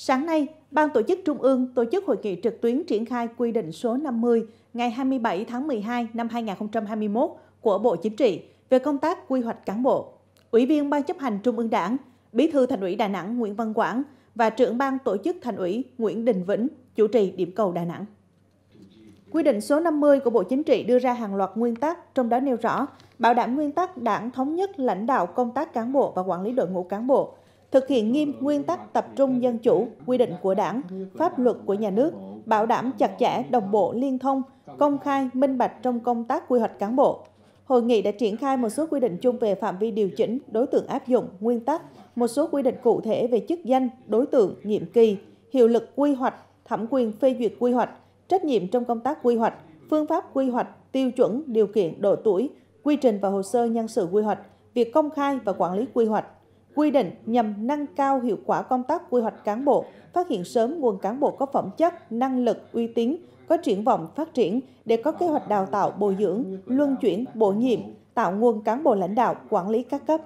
Sáng nay, Ban tổ chức Trung ương tổ chức hội nghị trực tuyến triển khai quy định số 50 ngày 27 tháng 12 năm 2021 của Bộ Chính trị về công tác quy hoạch cán bộ. Ủy viên Ban chấp hành Trung ương Đảng, Bí thư Thành ủy Đà Nẵng Nguyễn Văn Quảng và trưởng ban tổ chức Thành ủy Nguyễn Đình Vĩnh chủ trì điểm cầu Đà Nẵng. Quy định số 50 của Bộ Chính trị đưa ra hàng loạt nguyên tắc, trong đó nêu rõ bảo đảm nguyên tắc đảng thống nhất lãnh đạo công tác cán bộ và quản lý đội ngũ cán bộ, thực hiện nghiêm nguyên tắc tập trung dân chủ, quy định của đảng, pháp luật của nhà nước, bảo đảm chặt chẽ, đồng bộ, liên thông, công khai, minh bạch trong công tác quy hoạch cán bộ. Hội nghị đã triển khai một số quy định chung về phạm vi điều chỉnh, đối tượng áp dụng, nguyên tắc, một số quy định cụ thể về chức danh, đối tượng, nhiệm kỳ, hiệu lực quy hoạch, thẩm quyền phê duyệt quy hoạch, trách nhiệm trong công tác quy hoạch, phương pháp quy hoạch, tiêu chuẩn, điều kiện, độ tuổi, quy trình và hồ sơ nhân sự quy hoạch, việc công khai và quản lý quy hoạch, quy định nhằm nâng cao hiệu quả công tác quy hoạch cán bộ, phát hiện sớm nguồn cán bộ có phẩm chất, năng lực, uy tín, có triển vọng phát triển để có kế hoạch đào tạo, bồi dưỡng, luân chuyển, bổ nhiệm, tạo nguồn cán bộ lãnh đạo, quản lý các cấp.